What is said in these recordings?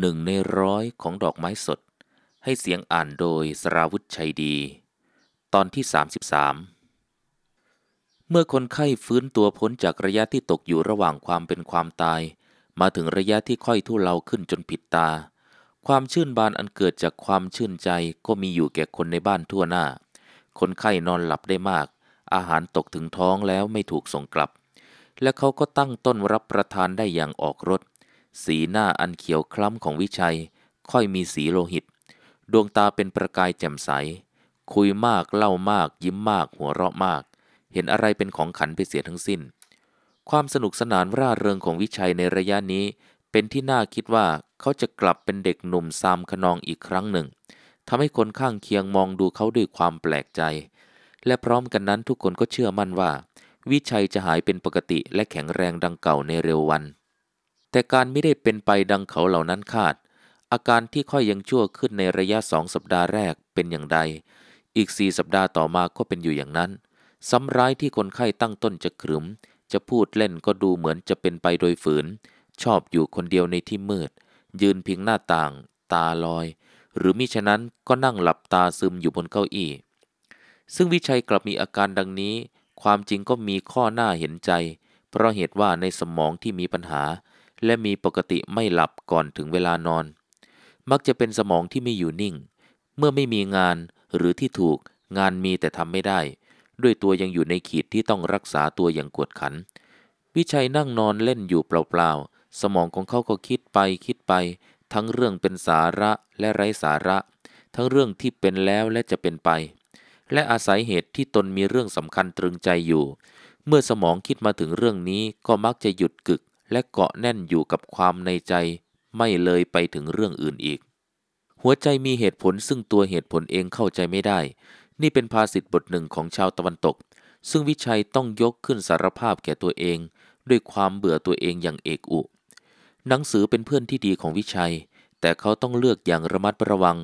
หนึ่งในร้อยของดอกไม้สด ให้เสียงอ่านโดยสราวุธชัยดี ตอนที่ 33 เมื่อคนไข้ฟื้นตัวพ้นจากระยะที่ตกอยู่ระหว่างความเป็นความตาย มาถึงระยะที่ค่อยทุเลาขึ้นจนผิดตา ความชื่นบานอันเกิดจากความชื่นใจก็มีอยู่แก่คนในบ้านทั่วหน้า คนไข้นอนหลับได้มาก อาหารตกถึงท้องแล้วไม่ถูกส่งกลับ และเขาก็ตั้งต้นรับประทานได้อย่างออกรสสีหน้าอันเขียวคล้ำของวิชัย ค่อยมีสีโลหิต ดวงตาเป็นประกายแจ่มใส คุยมากเล่ามาก ยิ้มมากหัวเราะมาก เห็นอะไรเป็นของขันไปเสียทั้งสิ้น ความสนุกสนานร่าเริงของวิชัยในระยะนี้ เป็นที่น่าคิดว่าเขาจะกลับเป็นเด็กหนุ่มซามขนองอีกครั้งหนึ่งทำให้คนข้างเคียงมองดูเขาด้วยความแปลกใจ และพร้อมกันนั้น ทุกคนก็เชื่อมั่นว่า วิชัยจะหายเป็นปกติ และแข็งแรงดังเก่าในเร็ววันแต่การไม่ได้เป็นไปดังเขาเหล่านั้นคาด อาการที่ค่อยยังชั่วขึ้นในระยะสองสัปดาห์แรกเป็นอย่างใด อีกสี่สัปดาห์ต่อมาก็เป็นอยู่อย่างนั้นซ้ำร้ายที่คนไข้ตั้งต้นจะขรึมจะพูดเล่นก็ดูเหมือนจะเป็นไปโดยฝืน ชอบอยู่คนเดียวในที่มืด ยืนพิงหน้าต่าง ตาลอย หรือมิฉะนั้นก็นั่งหลับตาซึมอยู่บนเก้าอี้ซึ่งวิชัยกลับมีอาการดังนี้ ความจริงก็มีข้อหน้าเห็นใจ เพราะเหตุว่าในสมองที่มีปัญหาและมีปกติไม่หลับก่อนถึงเวลานอน มักจะเป็นสมองที่ไม่อยู่นิ่ง เมื่อไม่มีงานหรือที่ถูกงานมีแต่ทำไม่ได้ ด้วยตัวยังอยู่ในขีดที่ต้องรักษาตัวอย่างกวดขัน วิชัยนั่งนอนเล่นอยู่เปล่าๆ สมองของเขาก็คิดไปคิดไป ทั้งเรื่องเป็นสาระและไร้สาระ ทั้งเรื่องที่เป็นแล้วและจะเป็นไป และอาศัยเหตุที่ตนมีเรื่องสำคัญตรึงใจอยู่ เมื่อสมองคิดมาถึงเรื่องนี้ก็มักจะหยุดกึกและเกาะแน่นอยู่กับความในใจ ไม่เลยไปถึงเรื่องอื่นอีก หัวใจมีเหตุผลซึ่งตัวเหตุผลเองเข้าใจไม่ได้ นี่เป็นภาษิตบทหนึ่งของชาวตะวันตก ซึ่งวิชัยต้องยกขึ้นสารภาพแก่ตัวเอง ด้วยความเบื่อตัวเองอย่างเอกอุ หนังสือเป็นเพื่อนที่ดีของวิชัย แต่เขาต้องเลือกอย่างระมัดระวัง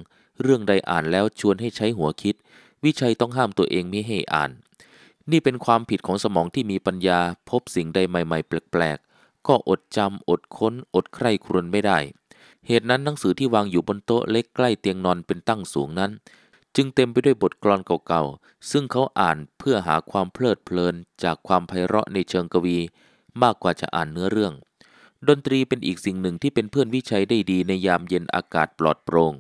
เรื่องใดอ่านแล้วชวนให้ใช้หัวคิด วิชัยต้องห้ามตัวเองไม่ให้อ่าน นี่เป็นความผิดของสมองที่มีปัญญา พบสิ่งใดใหม่ๆแปลกก็อดจำ อดค้นอดใคร่ครวญไม่ได้ เหตุนั้นหนังสือที่วางอยู่บนโต๊ะเล็กใกล้เตียงนอนเป็นตั้งสูงนั้น จึงเต็มไปด้วยบทกลอนเก่าๆ ซึ่งเขาอ่านเพื่อหาความเพลิดเพลินจากความไพเราะในเชิงกวี มากกว่าจะอ่านเนื้อเรื่อง ดนตรีเป็นอีกสิ่งหนึ่งที่เป็นเพื่อนวิชัยได้ดีในยามเย็นอากาศปลอดโปรง่ง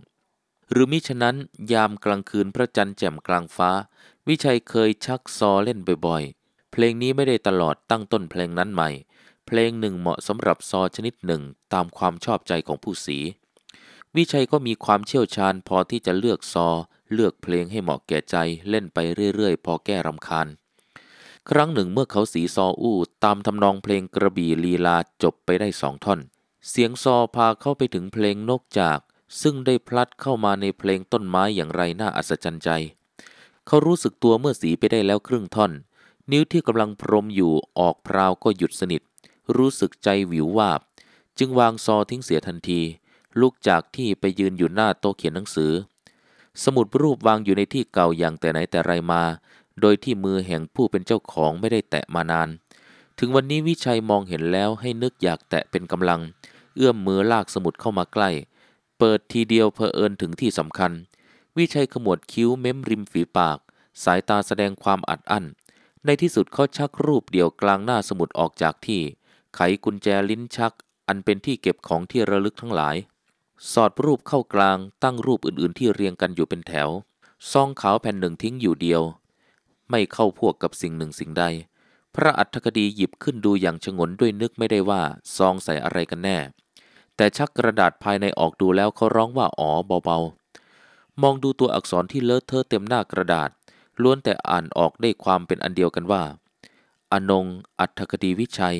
หรือมิฉะนั้นยามกลางคืนพระจันทร์แจ่มกลางฟ้า วิชัยเคยชักซอเล่นบ่อย ๆ เพลงนี้ไม่ได้ตลอดตั้งต้นเพลงนั้นใหม่เพลงหนึ่งเหมาะสำหรับซอชนิดหนึ่งตามความชอบใจของผู้สีวิชัยก็มีความเชี่ยวชาญพอที่จะเลือกซอ เลือกเพลงให้เหมาะแก่ใจเล่นไปเรื่อยๆพอแก้รำคาญ ครั้งหนึ่งเมื่อเขาสีซออู้ตามทำนองเพลงกระบี่ลีลาจบไปได้สองท่อน เสียงซอพาเข้าไปถึงเพลงนกจาก ซึ่งได้พลัดเข้ามาในเพลงต้นไม้อย่างไรน่าอัศจรรย์ใจ เขารู้สึกตัวเมื่อสีไปได้แล้วครึ่งท่อน นิ้วที่กำลังพรมอยู่ออกพราวก็หยุดสนิทรู้สึกใจวิววาบ จึงวางซอทิ้งเสียทันทีลุกจากที่ไปยืนอยู่หน้าโต๊ะเขียนหนังสือ สมุดรูปวางอยู่ในที่เก่าอย่างแต่ไหนแต่ไรมา โดยที่มือแห่งผู้เป็นเจ้าของไม่ได้แตะมานาน ถึงวันนี้วิชัยมองเห็นแล้วให้นึกอยากแตะเป็นกำลัง เอื้อมมือลากสมุดเข้ามาใกล้ เปิดทีเดียวเพอเอินถึงที่สำคัญ วิชัยขมวดคิ้วเม้มริมฝีปาก สายตาแสดงความอัดอั้นในที่สุดเขาชักรูปเดี่ยวกลางหน้าสมุดออกจากที่ไขกุญแจลิ้นชัก อันเป็นที่เก็บของที่ระลึกทั้งหลาย สอดรูปเข้ากลางตั้งรูปอื่นๆ ที่เรียงกันอยู่เป็นแถว ซองขาวแผ่นหนึ่งทิ้งอยู่เดียว ไม่เข้าพวกกับสิ่งหนึ่งสิ่งใดพระอัฏฐกดีหยิบขึ้นดูอย่างฉงนด้วยนึกไม่ได้ว่า ซองใส่อะไรกันแน่ แต่ชักกระดาษภายในออกดูแล้วเขาร้องว่าอ๋อเบาๆมองดูตัวอักษรที่เลอะเทอะเต็มหน้ากระดาษ ล้วนแต่อ่านออกได้ความเป็นอันเดียวกันว่า อนงอัฏฐกดีวิชัย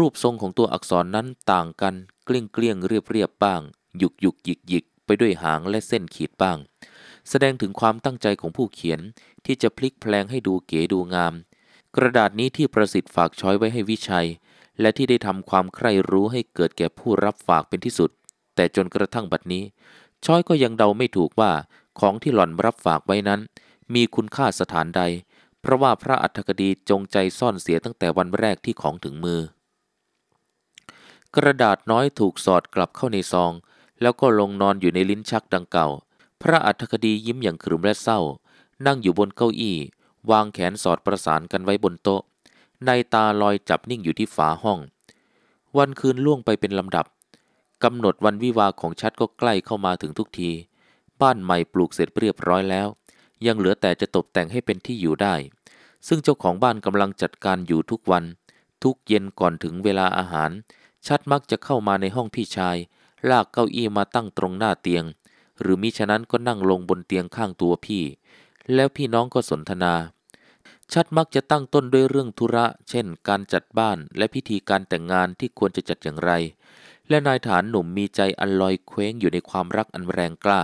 รูปทรงของตัวอักษรนั้นต่างกัน เกลี้ยงเกลี้ยงเรียบเรียบบ้าง หยุกหยุกหยิกหยิกไปด้วยหางและเส้นขีดบ้าง แสดงถึงความตั้งใจของผู้เขียนที่จะพลิกแพลงให้ดูเก๋ดูงาม กระดาษนี้ที่ประสิทธิ์ฝากช้อยไว้ให้วิชัย และที่ได้ทำความใคร่รู้ให้เกิดแก่ผู้รับฝากเป็นที่สุด แต่จนกระทั่งบัดนี้ช้อยก็ยังเดาไม่ถูกว่าของที่หล่อนรับฝากไว้นั้น มีคุณค่าสถานใด เพราะว่าพระอัฏฐกดีจงใจซ่อนเสียตั้งแต่วันแรกที่ของถึงมือกระดาษน้อยถูกสอดกลับเข้าในซอง แล้วก็ลงนอนอยู่ในลิ้นชักดังเก่า พระอัฏฐคดียิ้มอย่างขรึมและเศร้า นั่งอยู่บนเก้าอี้ วางแขนสอดประสานกันไว้บนโต๊ะ ในตาลอยจับนิ่งอยู่ที่ฝาห้อง วันคืนล่วงไปเป็นลำดับ กำหนดวันวิวาของชัดก็ใกล้เข้ามาถึงทุกที บ้านใหม่ปลูกเสร็จเรียบร้อยแล้ว ยังเหลือแต่จะตกแต่งให้เป็นที่อยู่ได้ ซึ่งเจ้าของบ้านกำลังจัดการอยู่ทุกวัน ทุกเย็นก่อนถึงเวลาอาหารชัดมักจะเข้ามาในห้องพี่ชาย ลากเก้าอี้มาตั้งตรงหน้าเตียง หรือมิฉะนั้นก็นั่งลงบนเตียงข้างตัวพี่ แล้วพี่น้องก็สนทนา ชัดมักจะตั้งต้นด้วยเรื่องธุระ เช่นการจัดบ้านและพิธีการแต่งงานที่ควรจะจัดอย่างไร และนายฐานหนุ่มมีใจอันลอยเคว้งอยู่ในความรักอันแรงกล้า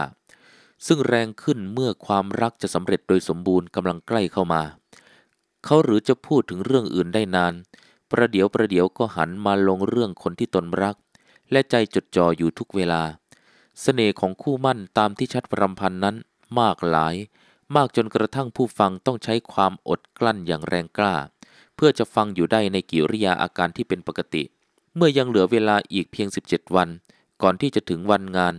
ซึ่งแรงขึ้นเมื่อความรักจะสำเร็จโดยสมบูรณ์กำลังใกล้เข้ามา เขาหรือจะพูดถึงเรื่องอื่นได้นานประเดี๋ยวประเดี๋ยวก็หันมาลงเรื่องคนที่ตนรัก และใจจดจ่ออยู่ทุกเวลาสเสน่ห์ของคู่มั่นตามที่ชัดประรำพันนั้นมากหลาย มากจนกระทั่งผู้ฟังต้องใช้ความอดกลั้นอย่างแรงกล้า เพื่อจะฟังอยู่ได้ในกิริยาอาการที่เป็นปกติ เมื่อยังเหลือเวลาอีกเพียง 17 วัน ก่อนที่จะถึงวันงาน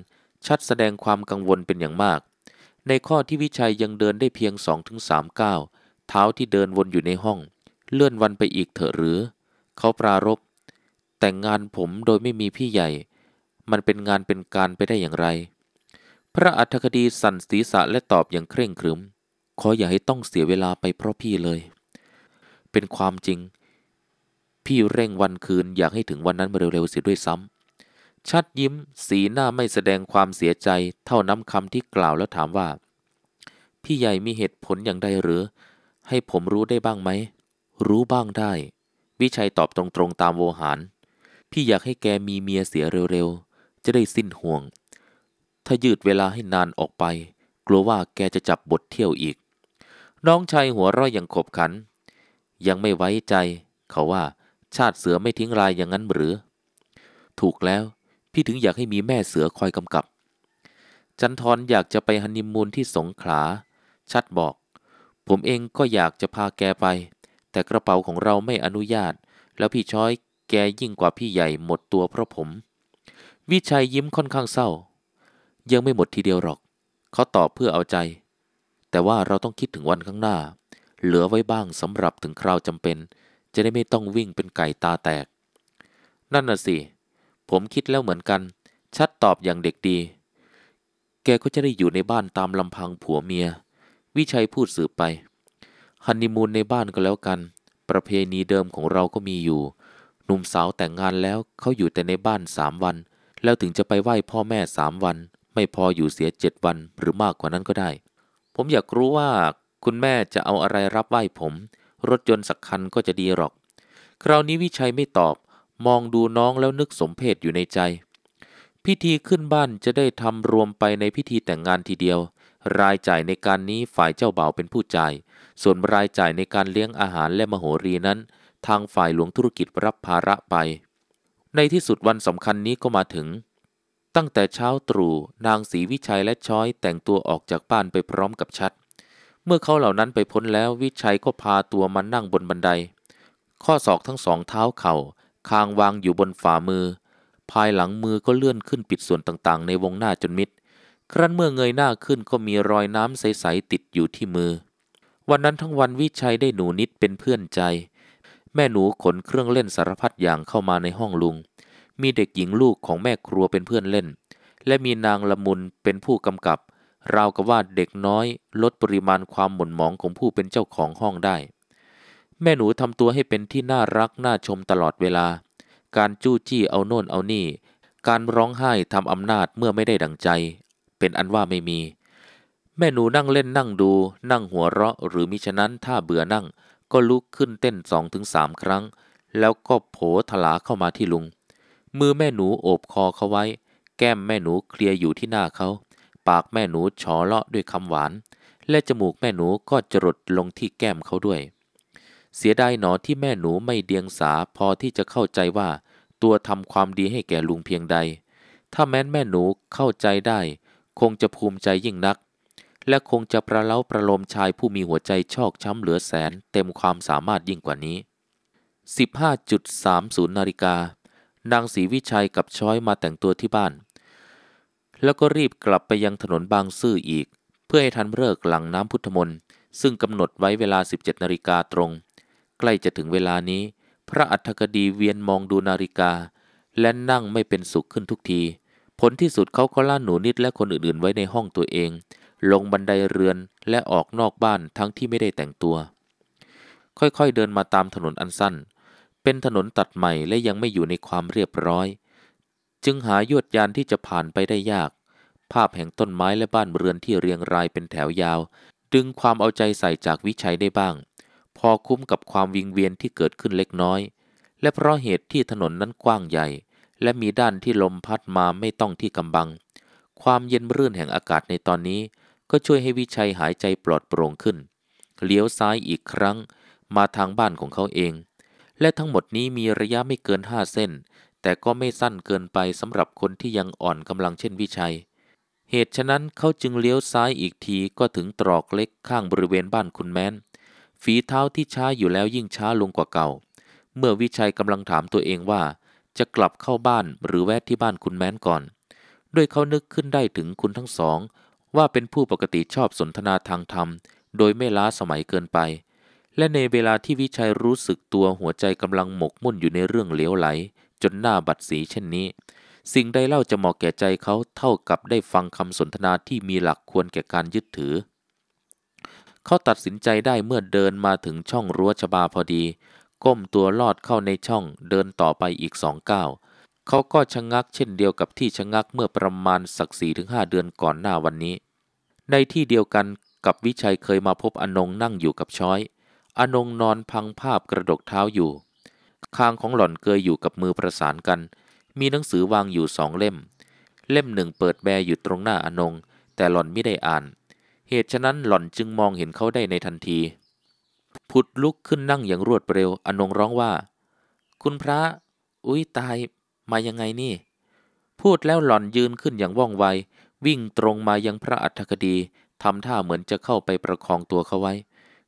ชัดแสดงความกังวลเป็นอย่างมาก ในข้อที่วิชัยยังเดินได้เพียง2-3ก้าวเท้าที่เดินวนอยู่ในห้อง เลื่อนวันไปอีกเถอะหรือเขาปรารบแต่งงานผมโดยไม่มีพี่ใหญ่ มันเป็นงานเป็นการไปได้อย่างไร พระอัฏฐคดีสั่นศีรษะและตอบอย่างเคร่งครึมขออย่าให้ต้องเสียเวลาไปเพราะพี่เลย เป็นความจริง พี่เร่งวันคืนอยากให้ถึงวันนั้นมาเร็วๆเสียด้วยซ้ำชัดยิ้มสีหน้าไม่แสดงความเสียใจเท่าน้ำคำที่กล่าวแล้วถามว่า พี่ใหญ่มีเหตุผลอย่างใดหรือ ให้ผมรู้ได้บ้างไหม รู้บ้างได้วิชัยตอบตรงๆตามโวหาร พี่อยากให้แกมีเมียเสียเร็วๆ จะได้สิ้นห่วง ถ้ายืดเวลาให้นานออกไป กลัวว่าแกจะจับบทเที่ยวอีก น้องชายหัวร้อยอย่างขบขัน ยังไม่ไว้ใจ เขาว่าชาติเสือไม่ทิ้งลายอย่างนั้นหรือ ถูกแล้ว พี่ถึงอยากให้มีแม่เสือคอยกำกับ จันทร์อยากจะไปฮันนีมูนที่สงขลาชัดบอก ผมเองก็อยากจะพาแกไปแต่กระเป๋าของเราไม่อนุญาต แล้วพี่ช้อยแกยิ่งกว่าพี่ใหญ่หมดตัวเพราะผม วิชัยยิ้มค่อนข้างเศร้า ยังไม่หมดทีเดียวหรอก เขาตอบเพื่อเอาใจ แต่ว่าเราต้องคิดถึงวันข้างหน้า เหลือไว้บ้างสำหรับถึงคราวจำเป็น จะได้ไม่ต้องวิ่งเป็นไก่ตาแตก นั่นน่ะสิ ผมคิดแล้วเหมือนกัน ชัดตอบอย่างเด็กดี แกก็จะได้อยู่ในบ้านตามลำพังผัวเมีย วิชัยพูดสืบไปฮันนีมูนในบ้านก็แล้วกัน ประเพณีเดิมของเราก็มีอยู่ หนุ่มสาวแต่งงานแล้วเขาอยู่แต่ในบ้านสามวัน แล้วถึงจะไปไหว้พ่อแม่สามวัน ไม่พออยู่เสียเจ็ดวันหรือมากกว่านั้นก็ได้ ผมอยากรู้ว่าคุณแม่จะเอาอะไรรับไหว้ผม รถยนต์สักคันก็จะดีหรอก คราวนี้วิชัยไม่ตอบ มองดูน้องแล้วนึกสมเพศอยู่ในใจ พิธีขึ้นบ้านจะได้ทำรวมไปในพิธีแต่งงานทีเดียวรายจ่ายในการนี้ฝ่ายเจ้าบ่าวเป็นผู้จ่ายส่วนรายจ่ายในการเลี้ยงอาหารและมโหรีนั้น ทางฝ่ายหลวงธุรกิจรับภาระไป ในที่สุดวันสำคัญนี้ก็มาถึง ตั้งแต่เช้าตรู่นางศรีวิชัยและช้อย แต่งตัวออกจากบ้านไปพร้อมกับชัด เมื่อเขาเหล่านั้นไปพ้นแล้ววิชัยก็พาตัวมานั่งบนบันได ข้อศอกทั้งสองเท้าเขา่า คางวางอยู่บนฝ่ามือ ภายหลังมือก็เลื่อนขึ้นปิดส่วนต่างๆ ในวงหน้าจนมิดครั้นเมื่อเงยหน้าขึ้นก็มีรอยน้ำใส ๆ ติดอยู่ที่มือ วันนั้นทั้งวันวิชัยได้หนูนิดเป็นเพื่อนใจ แม่หนูขนเครื่องเล่นสารพัดอย่างเข้ามาในห้องลุง มีเด็กหญิงลูกของแม่ครัวเป็นเพื่อนเล่น และมีนางละมุนเป็นผู้กำกับ ราวกับว่าเด็กน้อย ลดปริมาณความหม่นหมองของผู้เป็นเจ้าของห้องได้ แม่หนูทำตัวให้เป็นที่น่ารักน่าชมตลอดเวลา การจู้จี้เอาโน่นเอานี่ การร้องไห้ทำอำนาจเมื่อไม่ได้ดังใจเป็นอันว่าไม่มี แม่หนูนั่งเล่นนั่งดู นั่งหัวเราะ หรือมิฉะนั้นถ้าเบื่อนั่ง ก็ลุกขึ้นเต้นสองถึงสามครั้ง แล้วก็โผถลาเข้ามาที่ลุงมือแม่หนูโอบคอเขาไว้ แก้มแม่หนูเคลียอยู่ที่หน้าเขา ปากแม่หนูฉอเลาะด้วยคำหวาน และจมูกแม่หนูก็จรดลงที่แก้มเขาด้วย เสียดายหนอที่แม่หนูไม่เดียงสาพอที่จะเข้าใจว่า ตัวทำความดีให้แก่ลุงเพียงใด ถ้าแม้นแม่หนูเข้าใจได้คงจะภูมิใจยิ่งนัก และคงจะประเล้าประโลมชายผู้มีหัวใจชอกช้ำเหลือแสนเต็มความสามารถยิ่งกว่านี้ 15.30 นาฬิกา นางศรีวิชัยกับช้อยมาแต่งตัวที่บ้าน แล้วก็รีบกลับไปยังถนนบางซื่ออีก เพื่อให้ทันเลิกหลังน้ำพุทธมนต์ซึ่งกำหนดไว้เวลา 17 นาฬิกาตรง ใกล้จะถึงเวลานี้พระอัฏฐกดีเวียนมองดูนาฬิกา และนั่งไม่เป็นสุขขึ้นทุกทีผลที่สุดเขาก็ล่าหนูนิดและคนอื่นๆไว้ในห้องตัวเอง ลงบันไดเรือนและออกนอกบ้านทั้งที่ไม่ได้แต่งตัว ค่อยๆเดินมาตามถนนอันสั้น เป็นถนนตัดใหม่และยังไม่อยู่ในความเรียบร้อย จึงหายวดยานที่จะผ่านไปได้ยาก ภาพแห่งต้นไม้และบ้านเรือนที่เรียงรายเป็นแถวยาว ดึงความเอาใจใส่จากวิชัยได้บ้าง พอคุ้มกับความวิงเวียนที่เกิดขึ้นเล็กน้อย และเพราะเหตุที่ถนนนั้นกว้างใหญ่และมีด้านที่ลมพัดมาไม่ต้องที่กำบัง ความเย็นรื่นแห่งอากาศในตอนนี้ ก็ช่วยให้วิชัยหายใจปลอดโปร่งขึ้น เลี้ยวซ้ายอีกครั้ง มาทางบ้านของเขาเอง และทั้งหมดนี้มีระยะไม่เกินห้าเส้น แต่ก็ไม่สั้นเกินไปสำหรับคนที่ยังอ่อนกำลังเช่นวิชัย เหตุฉะนั้นเขาจึงเลี้ยวซ้ายอีกทีก็ถึงตรอกเล็กข้างบริเวณบ้านคุณแมนฝีเท้าที่ช้าอยู่แล้วยิ่งช้าลงกว่าเก่า เมื่อวิชัยกำลังถามตัวเองว่าจะกลับเข้าบ้านหรือแวะที่บ้านคุณแม้นก่อน ด้วยเขานึกขึ้นได้ถึงคุณทั้งสอง ว่าเป็นผู้ปกติชอบสนทนาทางธรรม โดยไม่ล้าสมัยเกินไป และในเวลาที่วิชัยรู้สึกตัวหัวใจกำลังหมกมุ่นอยู่ในเรื่องเลี้ยวไหล จนหน้าบัดสีเช่นนี้ สิ่งใดเล่าจะเหมาะแก่ใจเขาเท่ากับได้ฟังคำสนทนาที่มีหลักควรแก่การยึดถือ เขาตัดสินใจได้เมื่อเดินมาถึงช่องรั้วชบาพอดีก้มตัวลอดเข้าในช่องเดินต่อไปอีกสองก้าวเขาก็ชะงักเช่นเดียวกับที่ชะงักเมื่อประมาณสักสี่ถึงห้าเดือนก่อนหน้าวันนี้ ในที่เดียวกันกับวิชัยเคยมาพบอนงนั่งอยู่กับช้อย อนงนอนพังภาพกระดกเท้าอยู่คางของหล่อนเกยอยู่กับมือประสานกัน มีหนังสือวางอยู่สองเล่ม เล่มหนึ่ง เปิดแบอยู่ตรงหน้าอนงแต่หล่อนไม่ได้อ่าน เหตุฉะนั้นหล่อนจึงมองเห็นเขาได้ในทันทีผุดลุกขึ้นนั่งอย่างรวดเร็ว อนงร้องว่า คุณพระ อุ้ยตายมายังไงนี่ พูดแล้วหล่อนยืนขึ้นอย่างว่องไว วิ่งตรงมายังพระอัฏฐคดีทำท่าเหมือนจะเข้าไปประคองตัวเขาไว้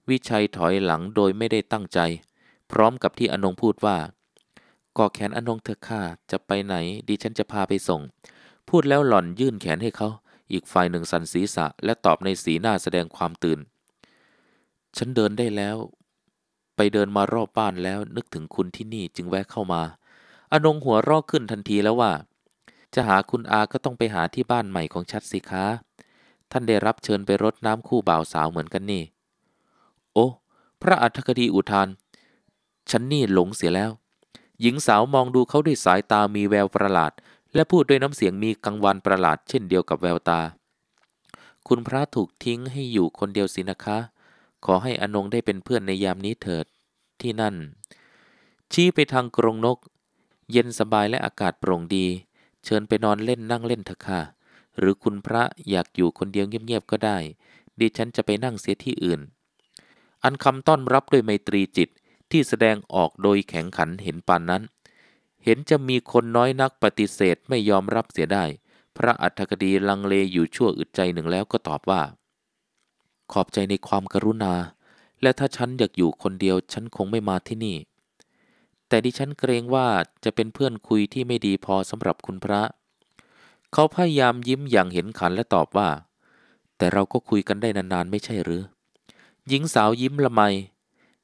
วิชัยถอยหลังโดยไม่ได้ตั้งใจ พร้อมกับที่อนงพูดว่าก่อแขนอนงเธอข้า จะไปไหนดิฉันจะพาไปส่ง พูดแล้วหล่อนยื่นแขนให้เขา อีกฝ่ายหนึ่งสันศีรษะและตอบในสีหน้าแสดงความตื่นฉันเดินได้แล้ว ไปเดินมารอบบ้านแล้วนึกถึงคุณที่นี่จึงแวะเข้ามา อนงหัวรอกขึ้นทันทีแล้วว่า จะหาคุณอาก็ต้องไปหาที่บ้านใหม่ของชัดสิคะท่านได้รับเชิญไปรดน้ำคู่บ่าวสาวเหมือนกันนี่ โอ้ พระอัฏฐกดีอุทาน ฉันนี่หลงเสียแล้ว หญิงสาวมองดูเขาด้วยสายตามีแววประหลาด และพูดด้วยน้ำเสียงมีกังวานประหลาด เช่นเดียวกับแววตา คุณพระถูกทิ้งให้อยู่คนเดียวสินะคะขอให้อนงได้เป็นเพื่อนในยามนี้เถิดที่นั่น ชี้ไปทางกรงนกเย็นสบายและอากาศโปร่งดี เชิญไปนอนเล่นนั่งเล่นเถอะค่ะหรือคุณพระอยากอยู่คนเดียวเงียบๆก็ได้ ดิฉันจะไปนั่งเสียที่อื่น อันคำต้อนรับด้วยไมตรีจิตที่แสดงออกโดยแข็งขันเห็นปานนั้น เห็นจะมีคนน้อยนักปฏิเสธไม่ยอมรับเสียได้ พระอัฏฐกดีลังเลอยู่ชั่วอึดใจหนึ่งแล้วก็ตอบว่าขอบใจในความกรุณา และถ้าฉันอยากอยู่คนเดียว ฉันคงไม่มาที่นี่ แต่ดิฉันเกรงว่าจะเป็นเพื่อนคุยที่ไม่ดีพอสำหรับคุณพระ เขาพยายามยิ้มอย่างเห็นขันและตอบว่า แต่เราก็คุยกันได้นานๆ ไม่ใช่หรือ หญิงสาวยิ้มละไม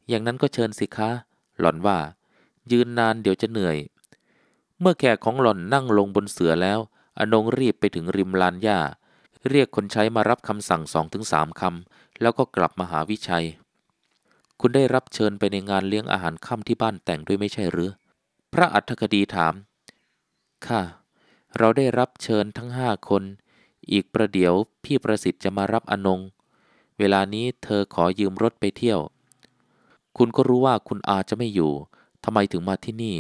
อย่างนั้นก็เชิญสิคะหล่อนว่า ยืนนานเดี๋ยวจะเหนื่อย เมื่อแขกของหล่อนนั่งลงบนเสือแล้ว อนงรีบไปถึงริมลานหญ้าเรียกคนใช้มารับคำสั่งสองถึงสามคำแล้วก็กลับมาหาวิชัย คุณได้รับเชิญไปในงาน เลี้ยงอาหารค่ำที่บ้านแต่งด้วยไม่ใช่หรือ พระอัฏฐกดีถาม ค่ะ เราได้รับเชิญทั้งห้าคน อีกประเดี๋ยวพี่ประสิทธิ์จะมารับอนง เวลานี้เธอขอยืมรถไปเที่ยว คุณก็รู้ว่าคุณอาจะไม่อยู่ ทำไมถึงมาที่นี่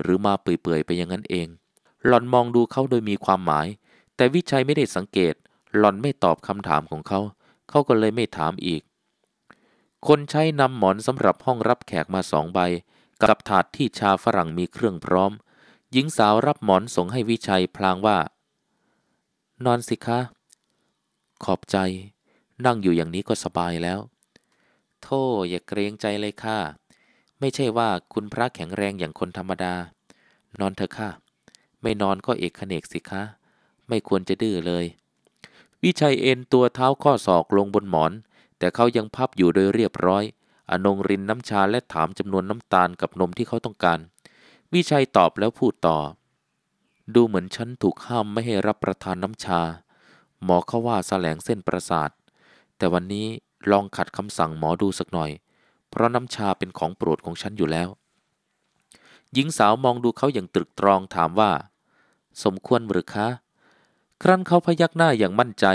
หรือมาเปื่อยๆไปอย่างนั้นเอง หล่อนมองดูเขาโดยมีความหมาย แต่วิชัยไม่ได้สังเกตหล่อนไม่ตอบคำถามของเขา เขาก็เลยไม่ถามอีก คนใช้นำหมอนสำหรับห้องรับแขกมาสองใบ กับถาดที่ชาฝรั่งมีเครื่องพร้อม หญิงสาวรับหมอนส่งให้วิชัยพลางว่า นอนสิคะ ขอบใจ นั่งอยู่อย่างนี้ก็สบายแล้ว โท่อย่าเกรงใจเลยค่ะ ไม่ใช่ว่าคุณพระแข็งแรงอย่างคนธรรมดา นอนเถอะค่ะ ไม่นอนก็เอกขเนกสิคะ ไม่ควรจะดื้อเลยวิชัยเอ็นตัวเท้าข้อศอกลงบนหมอน แต่เขายังพับอยู่โดยเรียบร้อย อนงรินน้ำชาและถามจำนวนน้ำตาลกับนมที่เขาต้องการ วิชัยตอบแล้วพูดต่อ ดูเหมือนฉันถูกห้ามไม่ให้รับประทานน้ำชา หมอเขาว่าแสลงเส้นประสาท แต่วันนี้ลองขัดคำสั่งหมอดูสักหน่อย เพราะน้ำชาเป็นของโปรดของฉันอยู่แล้ว หญิงสาวมองดูเขาอย่างตรึกตรองถามว่า สมควรหรือคะครั้นเขาพยักหน้าอย่างมั่นใจ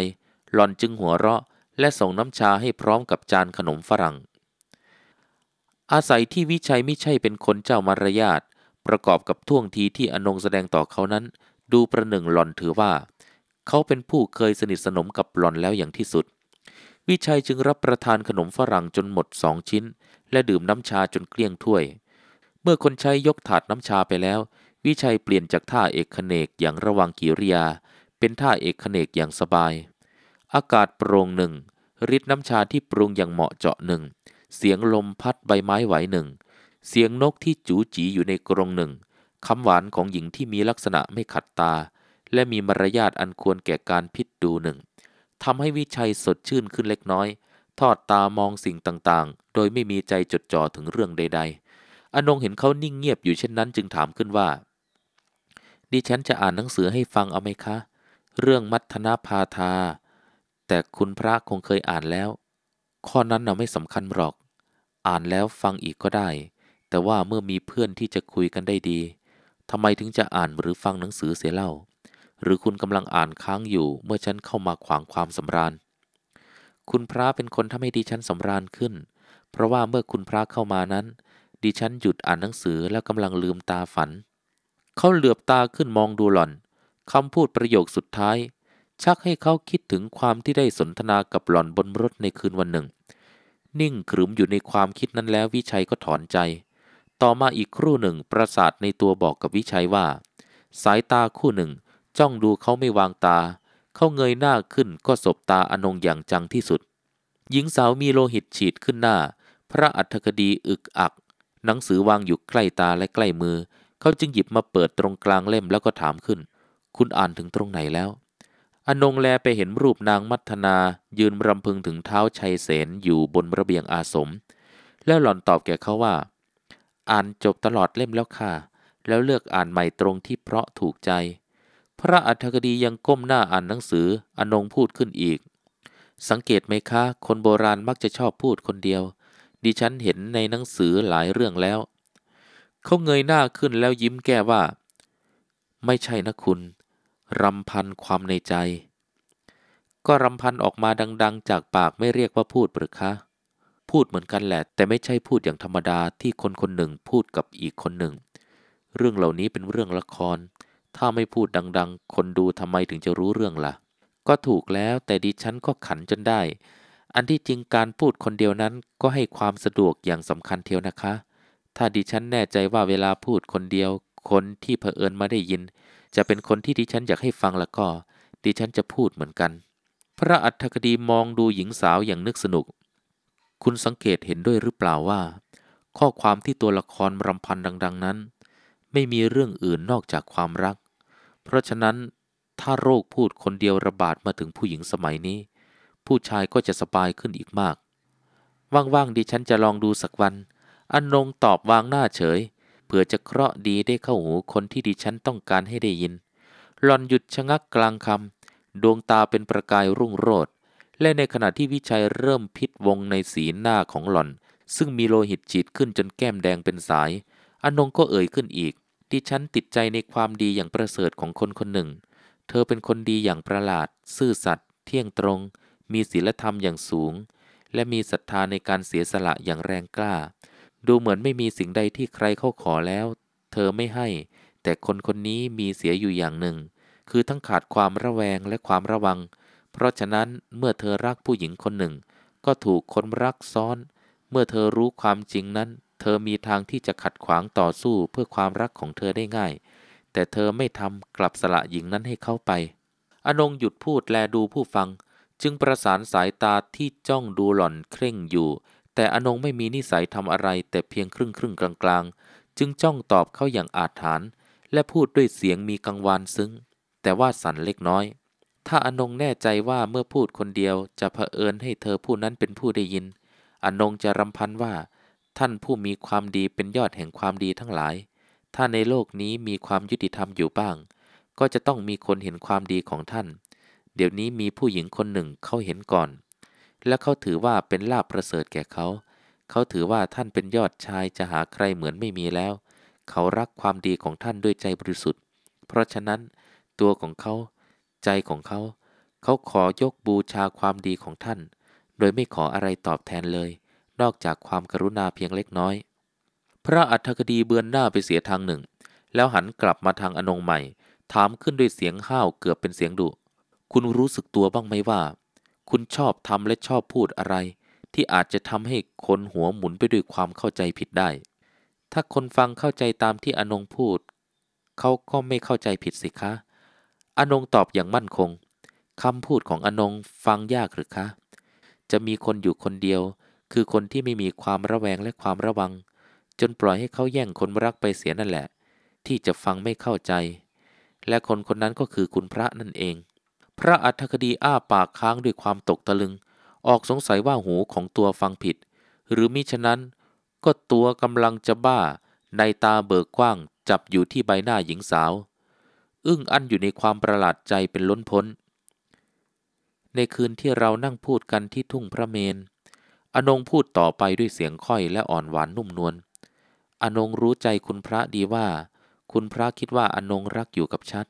หล่อนจึงหัวเราะ และส่งน้ำชาให้พร้อมกับจานขนมฝรั่ง อาศัยที่วิชัยไม่ใช่เป็นคนเจ้ามารยาท ประกอบกับท่วงทีที่อนงแสดงต่อเขานั้น ดูประหนึ่งหล่อนถือว่า เขาเป็นผู้เคยสนิทสนมกับหล่อนแล้วอย่างที่สุด วิชัยจึงรับประทานขนมฝรั่งจนหมดสองชิ้น และดื่มน้ำชาจนเกลี้ยงถ้วย เมื่อคนใช้ยกถาดน้ำชาไปแล้ว วิชัยเปลี่ยนจากท่าเอกเนกอย่างระวังกิริยาเป็นท่าเอกขเนกอย่างสบาย อากาศโปร่งหนึ่ง ริดน้ำชาที่ปรุงอย่างเหมาะเจาะหนึ่ง เสียงลมพัดใบไม้ไหวหนึ่ง เสียงนกที่จูจีอยู่ในกรงหนึ่ง คำหวานของหญิงที่มีลักษณะไม่ขัดตา และมีมารยาทอันควรแก่การพิจดูหนึ่งทำให้วิชัยสดชื่นขึ้นเล็กน้อย ทอดตามองสิ่งต่างๆ โดยไม่มีใจจดจ่อถึงเรื่องใด ๆอนงเห็นเขานิ่งเงียบอยู่เช่นนั้น จึงถามขึ้นว่า ดิฉันจะอ่านหนังสือให้ฟังเอาไหมคะเรื่องมัทนาพาทา แต่คุณพระคงเคยอ่านแล้ว ข้อนั้นเราไม่สำคัญหรอก อ่านแล้วฟังอีกก็ได้ แต่ว่าเมื่อมีเพื่อนที่จะคุยกันได้ดีทำไมถึงจะอ่านหรือฟังหนังสือเสียเล่า หรือคุณกำลังอ่านค้างอยู่เมื่อฉันเข้ามาขวางความสำราญ คุณพระเป็นคนทำให้ดิฉันสำราญขึ้น เพราะว่าเมื่อคุณพระเข้ามานั้น ดิฉันหยุดอ่านหนังสือแล้วกำลังลืมตาฝันเขาเหลือบตาขึ้นมองดูหล่อนคำพูดประโยคสุดท้าย ชักให้เขาคิดถึงความที่ได้สนทนากับหล่อนบนรถในคืนวันหนึ่ง นิ่งขรึมอยู่ในความคิดนั้นแล้ววิชัยก็ถอนใจ ต่อมาอีกครู่หนึ่งประสาทในตัวบอกกับวิชัยว่า สายตาคู่หนึ่งจ้องดูเขาไม่วางตา เขาเงยหน้าขึ้นก็สบตาอนงอย่างจังที่สุด หญิงสาวมีโลหิตฉีดขึ้นหน้า พระอัฏฐกดีอึกอัก หนังสือวางอยู่ใกล้ตาและใกล้มือ เขาจึงหยิบมาเปิดตรงกลางเล่มแล้วก็ถามขึ้นคุณอ่านถึงตรงไหนแล้วอนงแลไปเห็นรูปนางมัทนา ยืนรำพึงถึงเท้าชัยเสนอยู่บนระเบียงอาสม แล้วหล่อนตอบแก่เขาว่า อ่านจบตลอดเล่มแล้วค่ะ แล้วเลือกอ่านใหม่ตรงที่เพราะถูกใจ พระอัฐกดียังก้มหน้าอ่านหนังสืออนงพูดขึ้นอีก สังเกตไหมคะ คนโบราณมักจะชอบพูดคนเดียว ดิฉันเห็นในหนังสือหลายเรื่องแล้ว เขาเงยหน้าขึ้นแล้วยิ้มแก้ว่า ไม่ใช่นะคุณรำพันความในใจ ก็รำพันออกมาดัง ๆ จากปากไม่เรียกว่าพูดหรือคะ พูดเหมือนกันแหละ แต่ไม่ใช่พูดอย่างธรรมดาที่คนคนหนึ่งพูดกับอีกคนหนึ่ง เรื่องเหล่านี้เป็นเรื่องละคร ถ้าไม่พูดดัง ๆ คนดูทำไมถึงจะรู้เรื่องละ่ะ ก็ถูกแล้วแต่ดิฉันก็ขันจนได้ อันที่จริงการพูดคนเดียวนั้นก็ให้ความสะดวกอย่างสำคัญเทียวนะคะ ถ้าดิฉันแน่ใจว่าเวลาพูดคนเดียวคนที่เผอิญมาได้ยินจะเป็นคนที่ดิฉันอยากให้ฟังแล้วก็ ดิฉันจะพูดเหมือนกัน พระอัฏฐกดีมองดูหญิงสาวอย่างนึกสนุก คุณสังเกตเห็นด้วยหรือเปล่าว่า ข้อความที่ตัวละครรำพันดังๆนั้น ไม่มีเรื่องอื่นนอกจากความรัก เพราะฉะนั้นถ้าโรคพูดคนเดียวระบาดมาถึงผู้หญิงสมัยนี้ ผู้ชายก็จะสบายขึ้นอีกมากว่างๆดิฉันจะลองดูสักวันอนงตอบวางหน้าเฉยเผื่อจะเคราะห์ดีได้เข้าหูคนที่ดิฉันต้องการให้ได้ยิน หลอนหยุดชะงักกลางคำดวงตาเป็นประกายรุ่งโรจน์ และในขณะที่วิชัยเริ่มพิษวงในสีหน้าของหลอน ซึ่งมีโลหิตจีดขึ้นจนแก้มแดงเป็นสายอนงก็เอ่ยขึ้นอีก ดิฉันติดใจในความดีอย่างประเสริฐของคนคนหนึ่ง เธอเป็นคนดีอย่างประหลาด ซื่อสัตย์เที่ยงตรง มีศีลธรรมอย่างสูง และมีศรัทธาในการเสียสละอย่างแรงกล้าดูเหมือนไม่มีสิ่งใดที่ใครเขาขอแล้ว เธอไม่ให้ แต่คนคนนี้มีเสียอยู่อย่างหนึ่ง คือทั้งขาดความระแวงและความระวัง เพราะฉะนั้นเมื่อเธอรักผู้หญิงคนหนึ่ง ก็ถูกคนรักซ้อน เมื่อเธอรู้ความจริงนั้น เธอมีทางที่จะขัดขวางต่อสู้เพื่อความรักของเธอได้ง่าย แต่เธอไม่ทำกลับสละหญิงนั้นให้เข้าไปอนงหยุดพูดแลดูผู้ฟัง จึงประสานสายตาที่จ้องดูหล่อนเคร่งอยู่แต่อนงไม่มีนิสัยทำอะไร แต่เพียงครึ่งครึ่งกลางๆ จึงจ้องตอบเขาอย่างอาถรรพ์และพูดด้วยเสียงมีกังวานซึ้ง แต่ว่าสั่นเล็กน้อย ถ้าอนงแน่ใจว่าเมื่อพูดคนเดียวจะเผอิญให้เธอผู้นั้นเป็นผู้ได้ยินอนงจะรำพันว่า ท่านผู้มีความดีเป็นยอดแห่งความดีทั้งหลาย ถ้าในโลกนี้มีความยุติธรรมอยู่บ้าง ก็จะต้องมีคนเห็นความดีของท่าน เดี๋ยวนี้มีผู้หญิงคนหนึ่งเขาเห็นก่อนและเขาถือว่าเป็นลาบประเสริฐแก่เขา เขาถือว่าท่านเป็นยอดชายจะหาใครเหมือนไม่มีแล้ว เขารักความดีของท่านด้วยใจบริสุทธิ์ เพราะฉะนั้นตัวของเขา ใจของเขา เขาขอยกบูชาความดีของท่าน โดยไม่ขออะไรตอบแทนเลย นอกจากความกรุณาเพียงเล็กน้อย พระอัฏฐกดีเบือนหน้าไปเสียทางหนึ่ง แล้วหันกลับมาทางอนงใหม่ ถามขึ้นด้วยเสียงห้าวเกือบเป็นเสียงดุ คุณรู้สึกตัวบ้างไหมว่าคุณชอบทำและชอบพูดอะไร ที่อาจจะทำให้คนหัวหมุนไปด้วยความเข้าใจผิดได้ ถ้าคนฟังเข้าใจตามที่อนงพูด เขาก็ไม่เข้าใจผิดสิคะ อนงตอบอย่างมั่นคงคำพูดของอนงฟังยากหรือคะ จะมีคนอยู่คนเดียว คือคนที่ไม่มีความระแวงและความระวัง จนปล่อยให้เขาแย่งคนรักไปเสียนั่นแหละ ที่จะฟังไม่เข้าใจ และคนคนนั้นก็คือคุณพระนั่นเองพระอัฏฐคดีอ้าปากค้างด้วยความตกตะลึง ออกสงสัยว่าหูของตัวฟังผิด หรือมิฉะนั้นก็ตัวกำลังจะบ้าในตาเบิกกว้างจับอยู่ที่ใบหน้าหญิงสาว อึ้งอั้นอยู่ในความประหลาดใจเป็นล้นพ้น ในคืนที่เรานั่งพูดกันที่ทุ่งพระเมนอนงพูดต่อไปด้วยเสียงค่อยและอ่อนหวานนุ่มนวลอนงรู้ใจคุณพระดีว่า คุณพระคิดว่าอนงรักอยู่กับชัด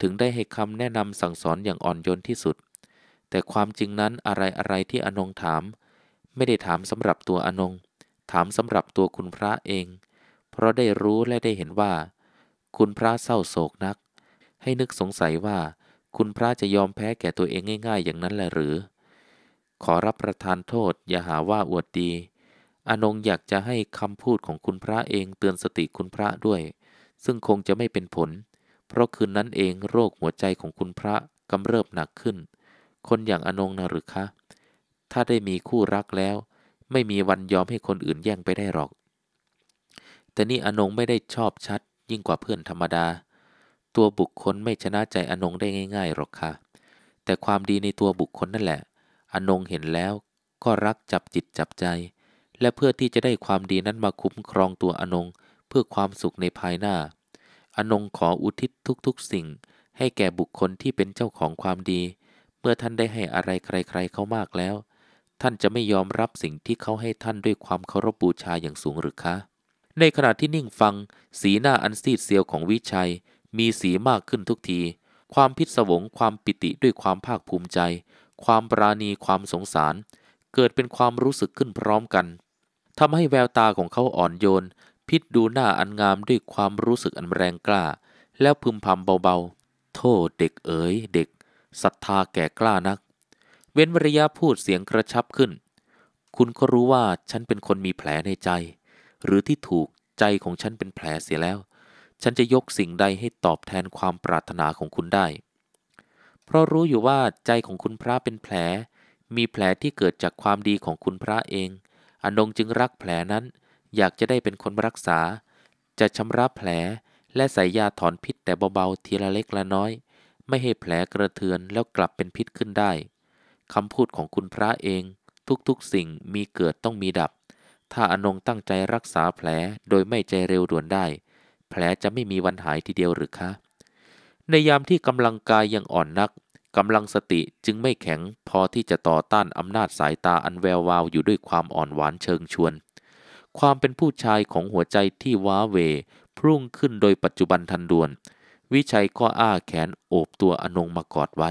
ถึงได้ให้คำแนะนำสั่งสอนอย่างอ่อนโยนที่สุด แต่ความจริงนั้นอะไรอะไรที่อนงถาม ไม่ได้ถามสำหรับตัวอนง ถามสำหรับตัวคุณพระเอง เพราะได้รู้และได้เห็นว่า คุณพระเศร้าโศกนัก ให้นึกสงสัยว่าคุณพระจะยอมแพ้แก่ตัวเองง่าย ๆ อย่างนั้นแหละหรือ ขอรับประทานโทษอย่าหาว่าอวดดีอนงอยากจะให้คำพูดของคุณพระเองเตือนสติคุณพระด้วย ซึ่งคงจะไม่เป็นผลเพราะคืนนั้นเองโรคหัวใจของคุณพระกำเริบหนักขึ้น คนอย่างอนงนะหรือคะ ถ้าได้มีคู่รักแล้ว ไม่มีวันยอมให้คนอื่นแย่งไปได้หรอก แต่นี่อนงไม่ได้ชอบชัด ยิ่งกว่าเพื่อนธรรมดา ตัวบุคคลไม่ชนะใจอนงได้ง่ายๆหรอกคะ่ะ แต่ความดีในตัวบุคคลนั่นแหละ อนงเห็นแล้วก็รักจับจิตจับใจ และเพื่อที่จะได้ความดีนั้นมาคุ้มครองตัวอนงเพื่อความสุขในภายหน้าอนงขออุทิศทุกๆสิ่งให้แก่บุคคลที่เป็นเจ้าของความดี เมื่อท่านได้ให้อะไรใครๆเขามากแล้ว ท่านจะไม่ยอมรับสิ่งที่เขาให้ท่านด้วยความเคารพบูชาอย่างสูงหรือคะ ในขณะที่นิ่งฟัง สีหน้าอันซีดเซียวของวิชัย มีสีมากขึ้นทุกที ความพิศวงความปิติด้วยความภาคภูมิใจ ความปราณีความสงสาร เกิดเป็นความรู้สึกขึ้นพร้อมกัน ทำให้แววตาของเขาอ่อนโยนพิษดูหน้าอันงามด้วยความรู้สึกอันแรงกล้า แล้วพึมพำเบาๆ โทษเด็กเอ๋ยเด็กศรัทธาแก่กล้านัก เว้นวริยะพูดเสียงกระชับขึ้น คุณก็รู้ว่าฉันเป็นคนมีแผลในใจ หรือที่ถูกใจของฉันเป็นแผลเสียแล้ว ฉันจะยกสิ่งใดให้ตอบแทนความปรารถนาของคุณได้ เพราะรู้อยู่ว่าใจของคุณพระเป็นแผล มีแผลที่เกิดจากความดีของคุณพระเองอนงจึงรักแผลนั้นอยากจะได้เป็นคนรักษา จะชำระแผลและใส่ยาถอนพิษแต่เบาๆทีละเล็กละน้อย ไม่ให้แผลกระเทือนแล้วกลับเป็นพิษขึ้นได้คำพูดของคุณพระเอง ทุกๆสิ่งมีเกิดต้องมีดับ ถ้าอนงตั้งใจรักษาแผลโดยไม่ใจเร็วด่วนได้ แผลจะไม่มีวันหายทีเดียวหรือคะ ในยามที่กำลังกายยังอ่อนนักกำลังสติจึงไม่แข็งพอที่จะต่อต้านอำนาจสายตาอันแวววาวอยู่ด้วยความอ่อนหวานเชิงชวนความเป็นผู้ชายของหัวใจที่ว้าเว พรุ่งขึ้นโดยปัจจุบันทันด่วน วิชัยก็อ้าแขนโอบตัวอนงมากอดไว้